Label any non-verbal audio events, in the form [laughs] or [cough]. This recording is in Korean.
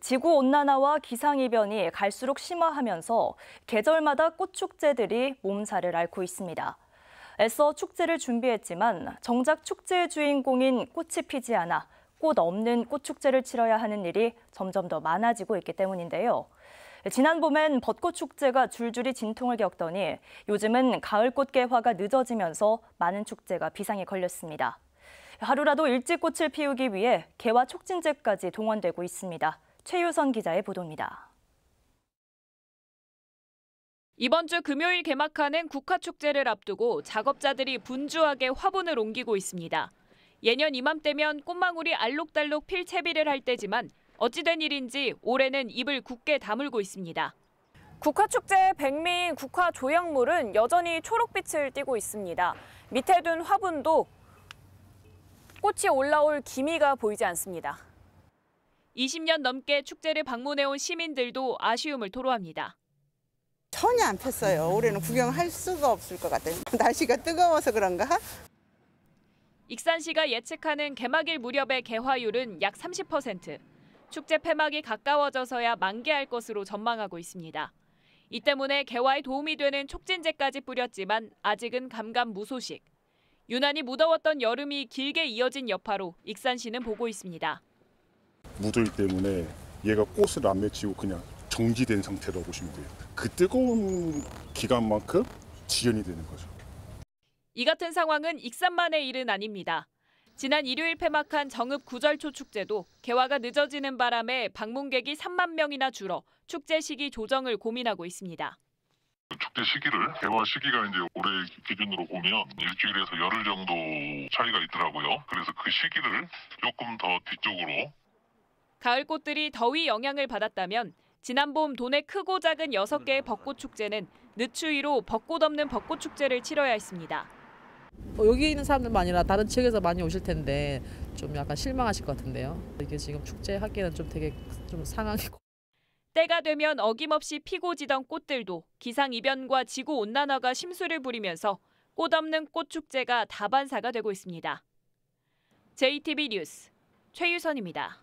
지구온난화와 기상이변이 갈수록 심화하면서 계절마다 꽃축제들이 몸살을 앓고 있습니다. 애써 축제를 준비했지만 정작 축제의 주인공인 꽃이 피지 않아 꽃 없는 꽃축제를 치러야 하는 일이 점점 더 많아지고 있기 때문인데요. 지난 봄엔 벚꽃 축제가 줄줄이 진통을 겪더니 요즘은 가을꽃 개화가 늦어지면서 많은 축제가 비상에 걸렸습니다. 하루라도 일찍 꽃을 피우기 위해 개화 촉진제까지 동원되고 있습니다. 최유선 기자의 보도입니다. 이번 주 금요일 개막하는 국화축제를 앞두고 작업자들이 분주하게 화분을 옮기고 있습니다. 예년 이맘때면 꽃망울이 알록달록 필 채비를 할 때지만 어찌된 일인지 올해는 입을 굳게 다물고 있습니다. 국화축제 백미인 국화 조향물은 여전히 초록빛을 띠고 있습니다. 밑에 둔 화분도 꽃이 올라올 기미가 보이지 않습니다. 20년 넘게 축제를 방문해온 시민들도 아쉬움을 토로합니다. 전혀 안 폈어요. 올해는 구경할 수가 없을 것 같아요. [laughs] 날씨가 뜨거워서 그런가? 익산시가 예측하는 개막일 무렵의 개화율은 약 30%. 축제 폐막이 가까워져서야 만개할 것으로 전망하고 있습니다. 이 때문에 개화에 도움이 되는 촉진제까지 뿌렸지만 아직은 감감무소식. 유난히 무더웠던 여름이 길게 이어진 여파로 익산시는 보고 있습니다. 묻을 때문에 얘가 꽃을 안 맺히고 그냥 정지된 상태라고 보시면 돼요. 그 뜨거운 기간만큼 지연이 되는 거죠. 이 같은 상황은 익산만의 일은 아닙니다. 지난 일요일 폐막한 정읍 구절초 축제도 개화가 늦어지는 바람에 방문객이 3만 명이나 줄어 축제 시기 조정을 고민하고 있습니다. 축제 시기를 개화 시기가 이제 올해 기준으로 보면 일주일에서 열흘 정도 차이가 있더라고요. 그래서 그 시기를 조금 더 뒤쪽으로 가을 꽃들이 더위 영향을 받았다면 지난 봄 도내 크고 작은 6개의 벚꽃 축제는 늦추위로 벚꽃 없는 벚꽃 축제를 치러야 했습니다. 어, 여기 있는 사람들만 아니라 다른 지역에서 많이 오실 텐데 좀 약간 실망하실 것 같은데요. 이게 지금 축제 하기에는 좀 되게 좀 상황이 때가 되면 어김없이 피고 지던 꽃들도 기상 이변과 지구 온난화가 심수를 부리면서 꽃 없는 꽃 축제가 다반사가 되고 있습니다. JTB 뉴스 최유선입니다.